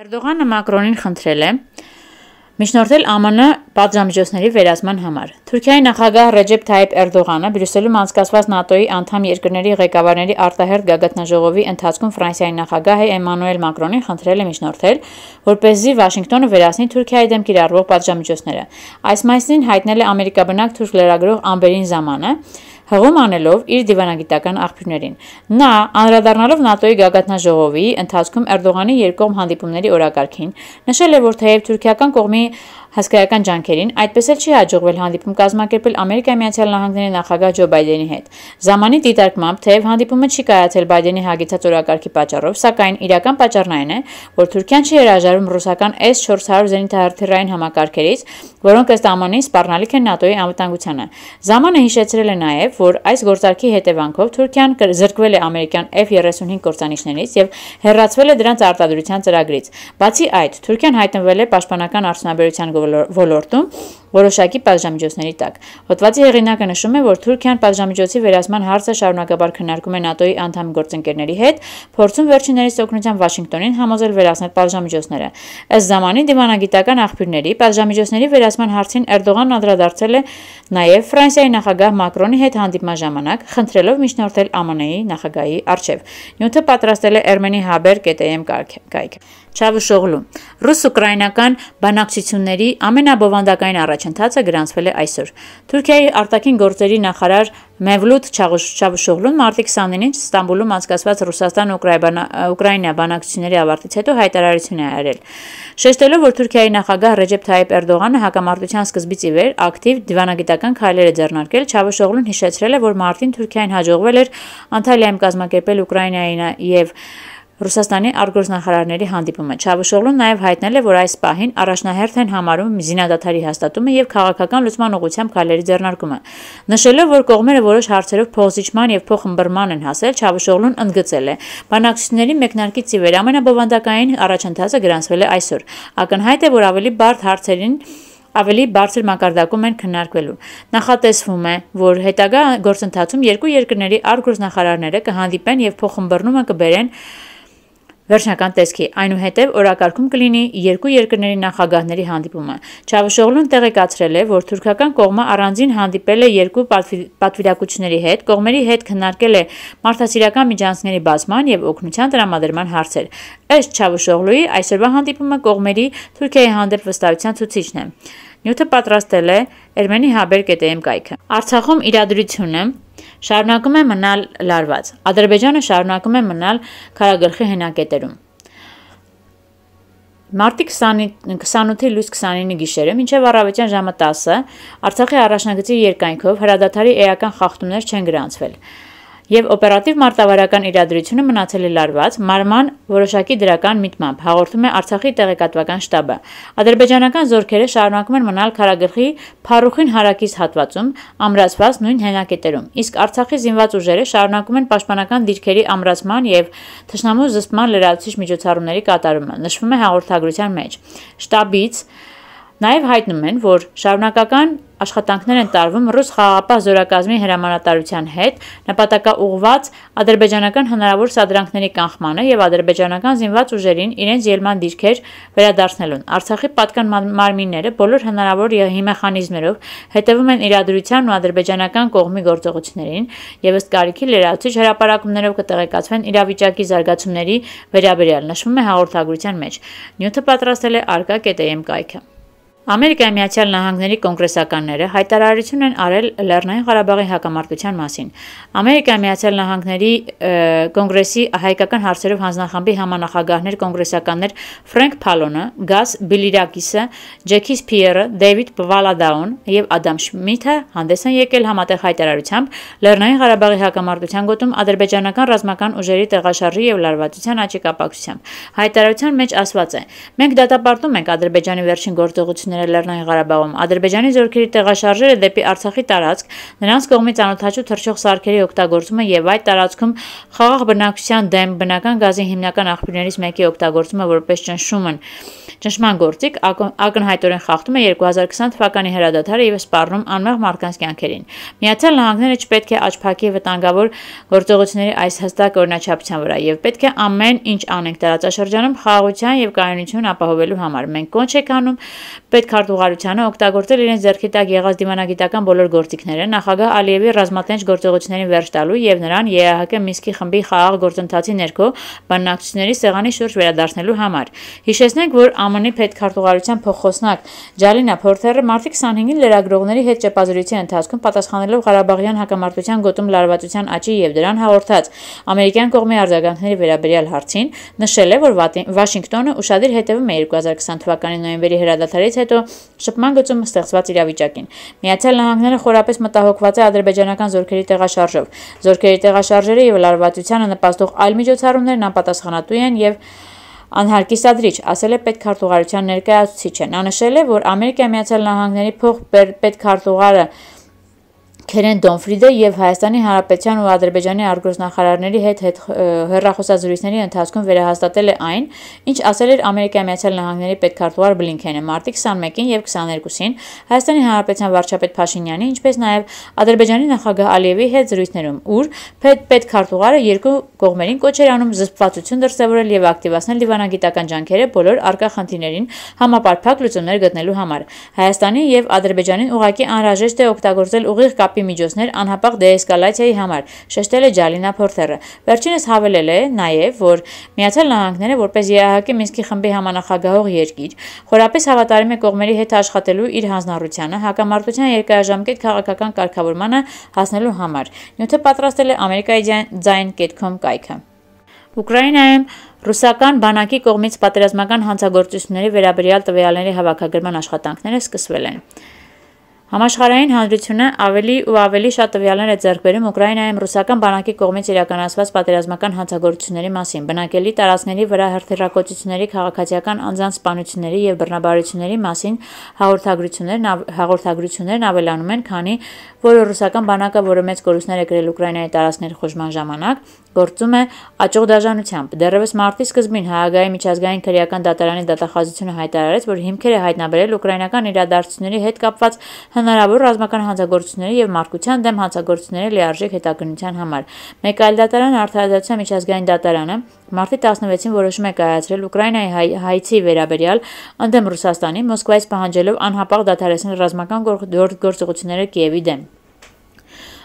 Էրդողանը Մակրոնին խնդրել է միջնորդել ԱՄՆ պատժամիջոցների վերացման համար։ Թուրքիայի նախագահ Ռեջեփ Թայիփ Էրդողանը Բրյուսելում անցկացված ՆԱՏՕ-ի անդամ երկրների ղեկավարների արտահերթ գագաթնաժողովի ընթացքում Ֆրանսիայի նախագահ Էմանուել Մակրոնին խնդրել է միջնորդել, որ เป զի Վաշինգտոնը վերացնի Թուրքիայի դեմ կիրառվող պատժամիջոցները։ Այս մասին հայտնել է ամերիկաբնակ թուրք լրագրող Ամբերին Ժամանը հղում անելով իր դիվանագիտական աղբյուրներին։ Նա, անդրադառնալով ՆԱՏՕ-ի գագաթնաժողովի ընթացքում Էրդողանի երկկողմ հանդիպումների օրակարգին, նշել է, որ թեև թուրքիական կողմի Հասկերական ջանքերին այդպես էլ չի հաջողվել հանդիպում կազմակերպել Ամերիկայի Միացյալ Նահանգների նախագահ Ջո Բայդենի հետ։ Ժամանի դիտարկմամբ թեև հանդիպումը չի կայացել Բայդենի հագեցած օրակարգի պատճառով, սակայն իրական պատճառն այն է, որ Թուրքիան չի հրաժարվում ռուսական S400 զենիթահարթիռային համակարգերից, որոնք ըստ ԱՄՆ-ի սպառնալիք են ՆԱՏՕ-ի անվտանգությանը։ Ժամանը հիշեցրել է նաև, որ այս գործարքի հետևանքով Թուրքիան զրկվել է ամերիկյան F-35 կործանիչներից եւ հեռացվել է դրանց արտադրության ծրագրից։ Բացի այդ, Թուրքիան հայտնվել է պաշտպանական արդյունաբերության ոլորտում որոշակի պատժամիջոցների տակ։ Հոդվածի հեղինակը նշում է, որ Թուրքիան պատժամիջոցի վերացման հարցը շարունակաբար քննարկում է ՆԱՏՕ-ի անդամ գործընկերների հետ, փորձում վերջիններիս օգնությամբ Վաշինգտոնին համոզել վերացնել պատժամիջոցները։ Ըստ ժամանի դիվանագիտական աղբյուրների պատժամիջոցների վերացման հարցին Էրդողանն անդրադարձել է նաև Ֆրանսիայի նախագահ Մակրոնի հետ հանդիպման ժամանակ, խնդրելով միջնորդել ԱՄՆ-ի նախագահի արչև։ Նյութը պատրաստել է Ermeni Haber.am կայքը։ Չավուշօղլու ռուս-ուկրաինական բանակցությունների ամենաբովանդակային առաջ առաջընթացը գրանցվել է այսօր։ Թուրքիայի արտաքին գործերի նախարար Մևլութ Չավուշօղլուն մարտի 29-ին Ստամբուլում անցկացված Ռուսաստան-Ուկրաինա բանակցությունների ավարտից հետո հայտարարություն է արել։ Շեշտելով, որ Թուրքիայի նախագահ Ռեջեփ Թայիպ Էրդողանը հակամարտության սկզբից ի վեր ակտիվ դիվանագիտական քայլեր է ձեռնարկել, Չավուշօղլուն հիշեցրել է, որ մարտին Թուրքիային հաջողվել էր Անտալիայում կազմակերպել Ուկրաինային եւ Ռուսաստանի արգորզնախարարների հանդիպումը։ Չավուշօղլուն նաև հայտնել է, որ այս պահին առաջնահերթ են համարում զինադադարի հաստատումը եւ քաղաքական լուսման ուղղությամբ քայլերի ձեռնարկումը։ Նշելով, որ կողմերը որոշ հարցերով փոխզիջման եւ փոխմբռնման են հասել, Չավուշօղլուն ընդգծել է. բանակցությունների մեկնարկից ի վեր ամենաբովանդակային առաջընթացը գրանցվել է այսօր։ Ակնհայտ է, որ ավելի բարդ հարցերին ավելի բարձր մակարդակում են քննարկվելու։ Նախատեսվում է, որ հետագա գործընթացում երկու երկրների արգորձնախարարները կհանդիպեն եւ փոխմբռնումը կբերեն Վերջնական տեսքի այնուհետև օրակարգում կլինի երկու երկրների նախագահների հանդիպումը։ Չավշօղլուն տեղեկացրել է, որ թուրքական կողմը առանձին հանդիպել է երկու պատվիրակությունների հետ, կողմերի հետ քննարկել է մարդասիրական միջանցքների բացման եւ օգնության տրամադրման հարցեր։ Ըստ Չավշօղլուի այսօրվա հանդիպումը կողմերի Թուրքիայի հանդեպ վստահության ցուցիչն է։ Նյութը պատրաստել է Ermeni haber.am կայքը։ Արցախում իրադրությունը շարունակում է մնալ լարված։ Ադրբեջանը շարունակում է մնալ քարագլխի հենակետերում։ Մարտի 28-ի լույս 29-ի գիշերը մինչև առավոտյան ժամը 10-ը Արցախի առաջնագծի երկայնքով հրադադարի էական խախտումներ չեն գրանցվել եւ օպերատիվ մարտավարական իրադրությունը մնացել է լարված մարման որոշակի դրական միտմամբ հաղորդում է Արցախի տեղեկատվական շտաբը ադրբեջանական զորքերը շարունակում են մնալ քարագլխի Փարուխին հարակից հատվածում ամրացված նույն հենակետերում իսկ Արցախի զինված ուժերը շարունակում են պաշտպանական դիրքերի ամրացման եւ թշնամու զսպման լրացուցիչ միջոցառումների կատարումը նշվում է հաղորդագրության մեջ շտաբից Նաև հայտնում են, որ շարունակական աշխատանքներ են տարվում ռուս խաղապահ զորակազմի հրամանատարության հետ նպատակաուղված ադրբեջանական հնարավոր սադրանքների կանխմանը եւ ադրբեջանական զինված ուժերին իրենց ելման դիրքեր վերադարձնելուն։ Արցախի պատկան մարմինները բոլոր հնարավոր մեխանիզմերով հետևում են իրադրությանն ու ադրբեջանական կողմի գործողություններին եւ ըստ կարիքի լրացուցիչ հրապարակումներով կտեղեկացվեն իրավիճակի զարգացումների վերաբերյալ նշվում է հաղորդագրության մեջ։ Նյութը պատրաստել է Արկա.am կայքը։ Ամերիկայի Միացյալ Նահանգների կոնգրեսականները հայտարարություն են արել Լեռնային Ղարաբաղի հակամարտության մասին։ Ամերիկայի Միացյալ Նահանգների կոնգրեսի հայկական հարցերով հանձնախմբի համանախագահներ կոնգրեսականներ Ֆրանկ Փալոնը, Գաս Բիլիրակիսը, Ջեքիս Փիերը, Դեյվիդ Պվալադաուն եւ Ադամ Շմիթը հանդես են եկել համատեղ հայտարարությամբ Լեռնային Ղարաբաղի հակամարտության գոտում ադրբեջանական ռազմական ուժերի տեղաշարժի եւ լարվածության աճի կապակցությամբ։ Հայտարարության մեջ ասված է. Մենք դատապարտում ենք Ադրբեջանի վերջին գործողությունը բանակցությունները Լեռնային Ղարաբաղում։ Ադրբեջանի զորքերի տեղաշարժերը դեպի Արցախի տարածք, նրանց կողմից անօթաչու թռչող սարքերի օգտագործումը եւ այդ տարածքում խաղաղ բնակության դեմ բնական գազի հիմնական աղբյուրներից մեկի օգտագործումը որպես ճնշում են։ Ճնշման գործիք ակնհայտորեն խախտում է 2020 թվականի հրադադարը եւ սպառնում անմեղ մարդկանց կյանքերին։ Միացյալ Նահանգները չպետք է աչփակի վտանգավոր գործողությունների այս հստակ օրինաչափության վրա եւ պետք է ամեն ինչ անենք տարածաշրջանում խաղաղության եւ կայունություն ապահովելու համար։ Մենք կոնչ եք անում պետք քարտուղարությանը օգտագործել իրենց ձեռքի տակ եղած դիմանագիտական բոլոր գործիքները նախագահ Ալիևի ռազմատենչ գործողություններին վերջ տալու եւ նրան ԵԱՀԿ Մինսկի խմբի խաղաղ գործընթացի ներքո բանակցությունների սեղանի շուրջ վերադարձնելու համար։ Հիշեցնենք, որ ԱՄՆ-ի պետք քարտուղարության փոխոսնակ Ջալինա Փորթերը մարտի 25-ին լրագրողների հետ ճեպազրույցի ընթացքում պատասխանելով Ղարաբաղյան հակամարտության գոտում լարվածության աճի եւ դրան հաղորդած ամերիկյան կողմի արձագանքների վերաբերյալ հարցին նշել է, որ Վաշինգտոնը ուշադիր հետևում է 2020 թվականի նոյեմբերի հրադադարից հետո հետո շփման գծում ստեղծված իրավիճակին։ Միացյալ Նահանգները խորապես մտահոգված է ադրբեջանական զորքերի տեղաշարժով։ Զորքերի տեղաշարժերը եւ լարվածությանը նպաստող այլ միջոցառումներն անպատասխանատու են եւ Անհարկիսադրիչ ասել է պետքարտուղարության ներկայացուցիչը։ Նա նշել է, որ Ամերիկայի Միացյալ Նահանգների փող պետքարտուղարը պետք Քերեն Դոնֆրիդը եւ Հայաստանի Հանրապետության ու Ադրբեջանի արտգործնախարարների հետ հետ հերրախոսազրույցների ընթացքում վերահաստատել է այն, ինչ ասել էր Ամերիկայի Միացյալ Նահանգների պետքարտուղար Բլինքենը մարտի 21-ին եւ 22-ին Հայաստանի Հանրապետության վարչապետ Փաշինյանի, ինչպես նաեւ Ադրբեջանի նախագահ Ալիևի հետ զրույցներում, ուր պետքարտուղարը երկու կողմերին կոչ էր անում զսպվածություն դրսևորել եւ ակտիվացնել դիվանագիտական ջանքերը բոլոր արկա խնդիրներին համապարփակ լուծումներ գտնելու համար։ Հայաստանի եւ Ադրբեջանին ուղակի անհրաժեշտ է օգտագործել ուղիղ կապ կապի միջոցներ անհապաղ դեեսկալացիայի համար, շեշտել է Ջալինա Փորթերը։ Վերջինս հավելել է նաև, որ Միացյալ Նահանգները որպես ԵԱՀԿ Մինսկի խմբի համանախագահող երկիր խորապես հավատարիմ է կողմերի հետ աշխատելու իր հանձնառությանը, հակամարտության երկարաժամկետ քաղաքական կարգավորմանը հասնելու համար։ Նյութը պատրաստել է Ամերիկայի ձայն.com կայքը։ Ուկրաինայում Ռուսական բանակի կողմից պատերազմական հանցագործությունների վերաբերյալ տվյալների հավաքագրման աշխատանքները սկսվել են։ Համաշխարհային հանրությունը ավելի ու ավելի շատ տվյալներ է ձեռք բերում Ուկրաինայում ռուսական բանակի կողմից իրականացված պատերազմական հանցագործությունների մասին, բնակելի տարածքների վրա հրթիռակոծությունների, քաղաքացիական անձանց սպանությունների եւ բռնաբարությունների մասին հաղորդագրություններն հաղորդագրություններն ավելանում են, քանի որ ռուսական բանակը, որը մեծ կորուստներ է կրել Ուկրաինայի տարածքներ խոժման ժամանակ, գործում է աճող դաժանությամբ։ Դեռևս մարտի սկզբին Հաագայի միջազգային քրեական դատարանի դատախազությունը հայտարարեց, որ հիմքեր է հայտնաբերել ուկրաինական իրադարձությունների հետ կապված հնարավոր ռազմական հանցագործությունների եւ մարդկության դեմ հանցագործությունների լիարժեք հետաքննության համար։ Մեկ այլ դատարան արդարադատության միջազգային դատարանը մարտի 16-ին որոշում է կայացրել Ուկրաինայի հայցի վերաբերյալ ընդդեմ Ռուսաստանի Մոսկվայից պահանջելով անհապաղ դադարեցնել ռազմական գործողությունները Կիևի դեմ։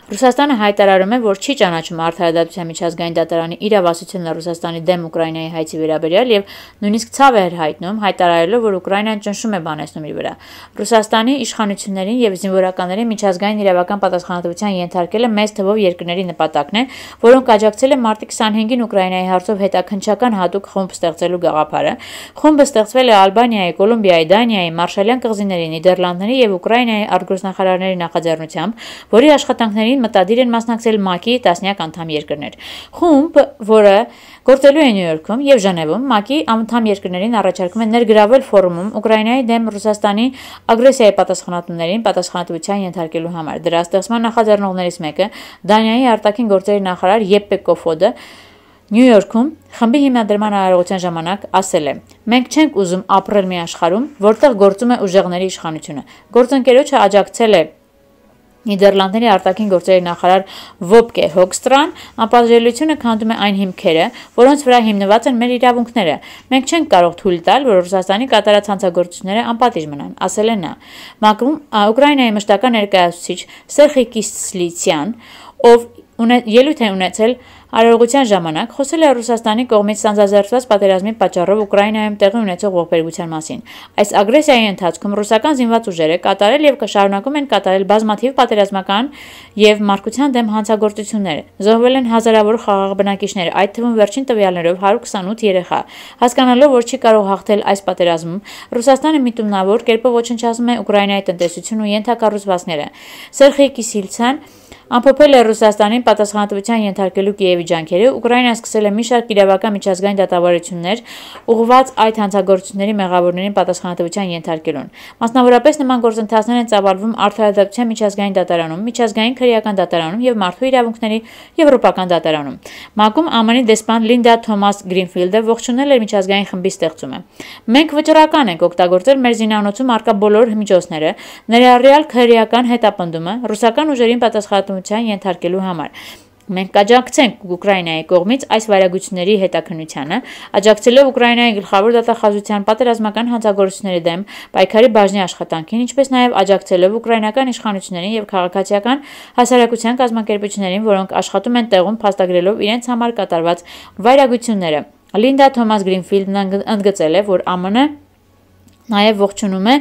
Ռուսաստանը հայտարարում է, որ չի ճանաչում Արդարադատության միջազգային դատարանի իրավասությունը Ռուսաստանի դեմ Ուկրաինայի հայցի վերաբերյալ եւ նույնիսկ ցավ է հայտնում հայտարարելով, որ Ուկրաինան ճնշում է բանեցնում իր վրա։ Ռուսաստանի իշխանություններին եւ զինվորականներին միջազգային իրավական պատասխանատվության ենթարկելը մեծ թվով երկրների նպատակն է, որոնք աջակցել են մարտի 25-ին Ուկրաինայի հարցով հետաքննչական հատուկ խումբ ստեղծելու գաղափարը։ Խումբը ստեղծվել է Ալբանիայի, Կոլումբիայի, Դանիայի, Մարշալյան կղզիների, Նիդերլանդների եւ Ուկրաինայի արտգործնախարարների նախաձեռնությամբ, որի աշխատանքներին որին մտադիր են մասնակցել ՄԱԿ-ի տասնյակ անդամ երկրներ։ Խումբ, որը գործելու է Նյու Յորքում եւ Ժնևում, ՄԱԿ-ի անդամ երկրներին առաջարկում է ներգրավել ֆորումում Ուկրաինայի դեմ Ռուսաստանի ագրեսիայի պատասխանատուներին պատասխանատվության ենթարկելու համար։ Դրա ստեղծման նախաձեռնողներից մեկը Դանիայի արտաքին գործերի նախարար Եփպե Կոֆոդը Նյու Յորքում խմբի հիմնադրման արարողության ժամանակ ասել է. «Մենք չենք ուզում ապրել մի աշխարհում, որտեղ գործում է ուժեղների իշխանությունը»։ Գործընկերոջը աջակցել է Նիդերլանդների արտաքին գործերի նախարար Ոբկե Հոգստրան ապահովելիությունը քանդում է այն հիմքերը, որոնց վրա հիմնված են մեր իրավունքները։ Մենք չենք կարող թույլ տալ, որ Ռուսաստանի կատարած հանցագործությունները անպատիժ մնան, ասել է նա։ Մակրոն Ուկրաինայի մշտական ներկայացուցիչ Սերխի Կիսլիցյան, ով ելույթ է ունեցել Արարողության ժամանակ խոսել է Ռուսաստանի կողմից սանձազերծված պատերազմի պատճառով Ուկրաինայում տեղի ունեցող ողբերգության մասին։ Այս ագրեսիայի ընթացքում ռուսական զինված ուժերը կատարել եւ կշարունակում են կատարել բազմաթիվ պատերազմական եւ մարդկության դեմ հանցագործություններ։ Զոհվել են հազարավոր խաղաղ բնակիչներ, այդ թվում վերջին տվյալներով 128 երեխա։ Հասկանալով, որ չի կարող հաղթել այս պատերազմում, Ռուսաստանը միտումնավոր կերպով ոչնչացնում է Ուկրաինայի տնտեսությունը ու ենթակառուցվածքները։ Սերխեյ Կիսիլցան Ամփոփել է Ռուսաստանին պատասխանատվության ենթարկելու Կիևի ջանքերը, Ուկրաինան սկսել է մի շարք իրավական միջազգային դատավարություններ, ուղղված այդ հանցագործությունների մեղավորներին պատասխանատվության ենթարկելուն։ Մասնավորապես նման գործընթացներ են ծավալվում Արդարադատության միջազգային դատարանում, միջազգային քրեական դատարանում եւ մարդու իրավունքների եվրոպական դատարանում։ ՄԱԿ-ում ԱՄՆ-ի դեսպան Լինդա Թոմաս Գրինֆիլդը ողջունել էր միջազգային խմբի ստեղծումը։ Մենք վճռական ենք օգտագործել մեր զինանոցում արկա բոլոր միջոցները, ներառյալ քրեական հետապնդումը, ռուսական ուժերին պատասխանատու տրամաբանության ենթարկելու համար։ Մենք աջակցենք Ուկրաինայի կողմից այս վարագույցների հետաքննությանը, աջակցելով Ուկրաինայի գլխավոր դատախազության պատերազմական հանցագործությունների դեմ պայքարի բաժնի աշխատանքին, ինչպես նաև աջակցելով ուկրաինական իշխանություններին եւ քաղաքացիական հասարակության կազմակերպություններին, որոնք աշխատում են տեղում փաստագրելով իրենց համար կատարված վարագույցները։ Լինդա Թոմաս Գրինֆիլդն ընդգծել է, որ ԱՄՆ-ը նաև ողջունում է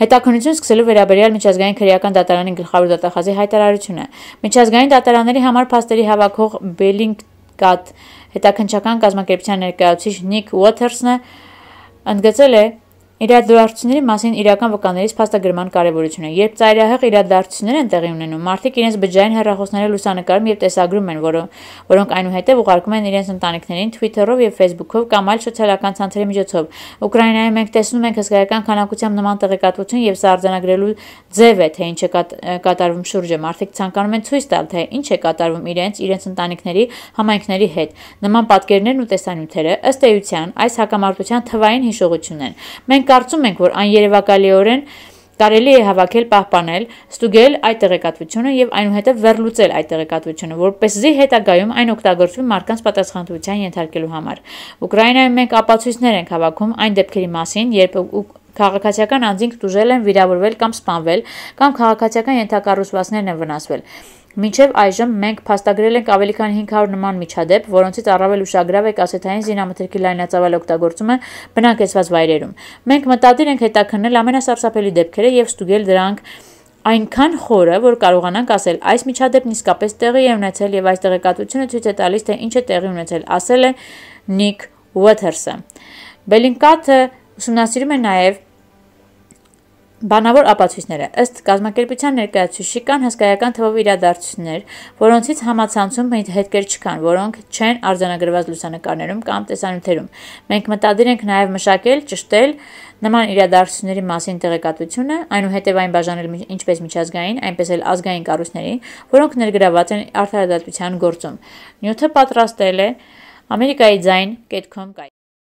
Հետաքննություն սկսելու վերաբերյալ միջազգային քրեական դատարանի գլխավոր դատախազի հայտարարությունը։ Միջազգային դատարանների համար փաստերի հավաքող Bellingcat հետաքննչական կազմակերպության ներկայացուցիչ Nick Waters-ը ընդգծել է Իրադարձությունների մասին իրական վկաներից փաստագրման կարևորությունը։ Երբ ծայրահեղ իրադարձություններ են տեղի ունենում, մարդիկ իրենց բջջային հեռախոսները լուսանկարում եւ տեսագրում են, որը, որոնք այնուհետեւ ուղարկում են իրենց ընտանիքներին Twitter-ով եւ Facebook-ով կամ այլ սոցիալական ցանցերի միջոցով։ Ուկրաինայում մենք տեսնում ենք հսկայական քանակությամբ նման տեղեկատվություն եւ սա արձանագրելու ձև է, թե ինչ է կատարվում շուրջը։ Մարդիկ ցանկանում են ցույց տալ, թե ինչ է կատարվում իրենց, իրենց ընտանիքների, համայնքների հետ։ Նման պատկերներն ու տեսանյութերը ըստ էության այս հակամարտության թվային հիշողություն են։ Մենք կարծում ենք, որ այն երևակալիորեն կարելի է հավաքել, պահպանել, ստուգել այդ տեղեկատվությունը եւ այնուհետեւ վերլուծել այդ տեղեկատվությունը, որպեսզի հետագայում այն օգտագործվի մարդկանց պատասխանատվության ենթարկելու համար։ Ուկրաինայում մենք ապացույցներ ենք հավաքում այն դեպքերի մասին, երբ քաղաքացիական անձինք դժուժել են վիրավորվել կամ սպանվել, կամ քաղաքացիական ենթակառուցվածքներն են վնասվել։ Մինչև այժմ մենք փաստագրել ենք ավելի քան 500 նման միջադեպ, որոնցից առավել ուշագրավ է կասետային զինամթերքի լայնածավալ օգտագործումը բնակեցված վայրերում։ Մենք մտադիր ենք հետաքննել ամենասարսափելի դեպքերը եւ ստուգել դրանք այնքան խորը, որ կարողանանք ասել, այս միջադեպն իսկապես տեղի է ունեցել եւ այս տեղեկատվությունը ցույց է տալիս, թե ինչ է տեղի ունեցել, ասել է Նիկ Ուոթերսը։ Բելինկաթը ուսումնասիրում է նաեւ Բանավոր ապացույցները ըստ կազմակերպության ներկայացուցիչի կան հսկայական թվով իրադարձություններ, որոնցից համացանցում հետքեր չկան, որոնք չեն արձանագրված լուսանկարներում կամ տեսանյութերում։ Մենք մտադիր ենք նաև մշակել, ճշտել նման իրադարձությունների մասին տեղեկատվությունը, այնուհետև այն բաժանել ինչպես միջազգային, այնպես էլ ազգային կառույցների, որոնք ներգրաված են արդարադատության գործում։ Նյութը պատրաստել է amerikaizain.com-ը